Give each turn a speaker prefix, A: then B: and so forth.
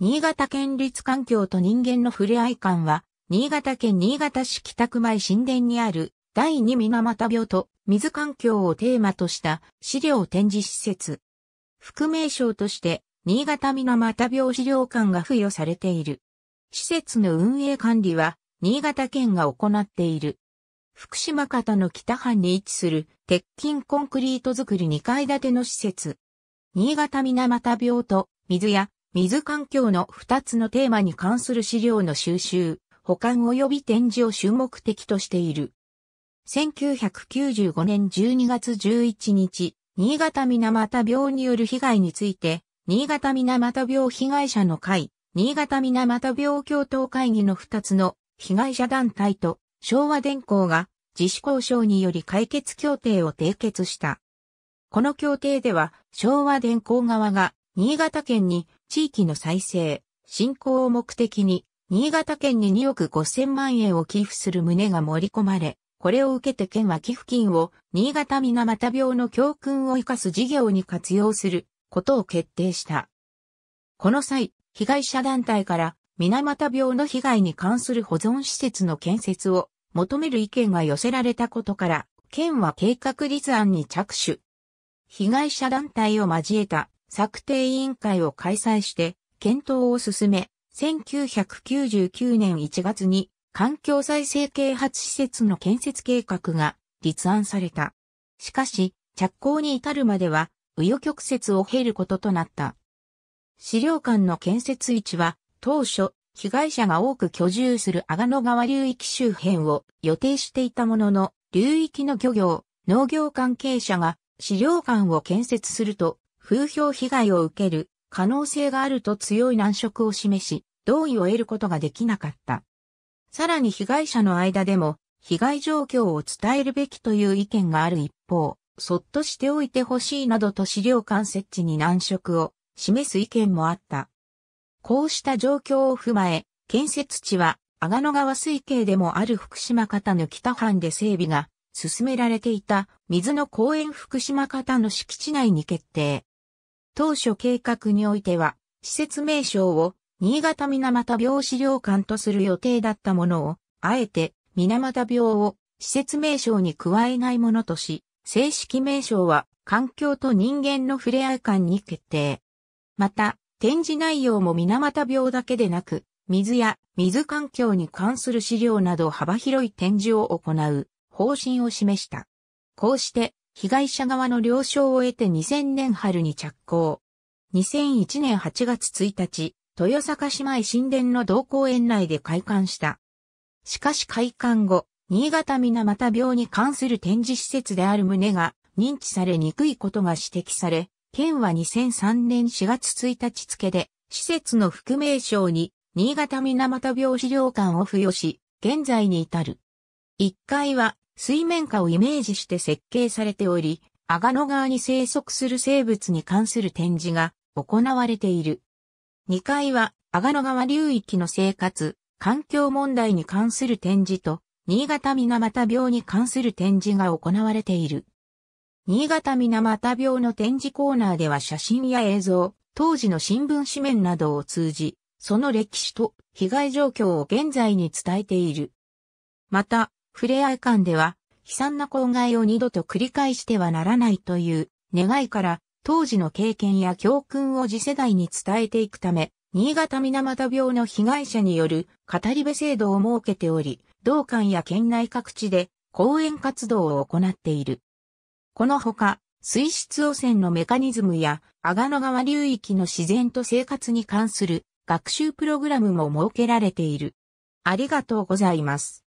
A: 新潟県立環境と人間の触れ合い館は、新潟県新潟市北区前神殿にある第二水俣病と水環境をテーマとした資料展示施設。副名称として、新潟水俣病資料館が付与されている。施設の運営管理は、新潟県が行っている。福島方の北半に位置する鉄筋コンクリート造り2階建ての施設。新潟水俣病と水や水環境の2つのテーマに関する資料の収集、保管及び展示を主目的としている。1995年12月11日、新潟水俣病による被害について、新潟水俣病被害者の会、新潟水俣病共闘会議の2つの被害者団体と昭和電工が自主交渉により解決協定を締結した。この協定では昭和電工側が新潟県に地域の再生、振興を目的に、新潟県に2億5 0 0 0万円を寄付する旨が盛り込まれ、これを受けて県は寄付金を新潟水俣病の教訓を生かす事業に活用することを決定した。この際、被害者団体から水俣病の被害に関する保存施設の建設を求める意見が寄せられたことから、県は計画立案に着手。被害者団体を交えた策定委員会を開催して検討を進め、1999年1月に環境再生啓発施設の建設計画が立案された。しかし、着工に至るまでは、紆余曲折を経ることとなった。資料館の建設位置は、当初、被害者が多く居住する阿賀野川流域周辺を予定していたものの、流域の漁業、農業関係者が資料館を建設すると風評被害を受ける可能性があると強い難色を示し、同意を得ることができなかった。さらに被害者の間でも、被害状況を伝えるべきという意見がある一方、そっとしておいてほしいなどと資料館設置に難色を示す意見もあった。こうした状況を踏まえ、建設地は阿賀野川水系でもある福島方の北藩で整備が進められていた水の公園福島方の敷地内に決定。当初計画においては、施設名称を新潟水俣病資料館とする予定だったものを、あえて水俣病を施設名称に加えないものとし、正式名称は環境と人間の触れ合い館に決定。また、展示内容も水俣病だけでなく、水や水環境に関する資料など幅広い展示を行う方針を示した。こうして被害者側の了承を得て2000年春に着工。2001年8月1日、豊坂市前神殿の同公園内で開館した。しかし開館後、新潟水俣病に関する展示施設である旨が認知されにくいことが指摘され、県は2003年4月1日付で、施設の副名称に新潟水俣病資料館を付与し、現在に至る。1階は水面下をイメージして設計されており、阿賀野川に生息する生物に関する展示が行われている。2階は阿賀野川流域の生活、環境問題に関する展示と、新潟水俣病に関する展示が行われている。新潟水俣病の展示コーナーでは写真や映像、当時の新聞紙面などを通じ、その歴史と被害状況を現在に伝えている。また、ふれあい館では、悲惨な公害を二度と繰り返してはならないという願いから、当時の経験や教訓を次世代に伝えていくため、新潟水俣病の被害者による語り部制度を設けており、道館や県内各地で講演活動を行っている。このほか、水質汚染のメカニズムや、阿賀野川流域の自然と生活に関する学習プログラムも設けられている。ありがとうございます。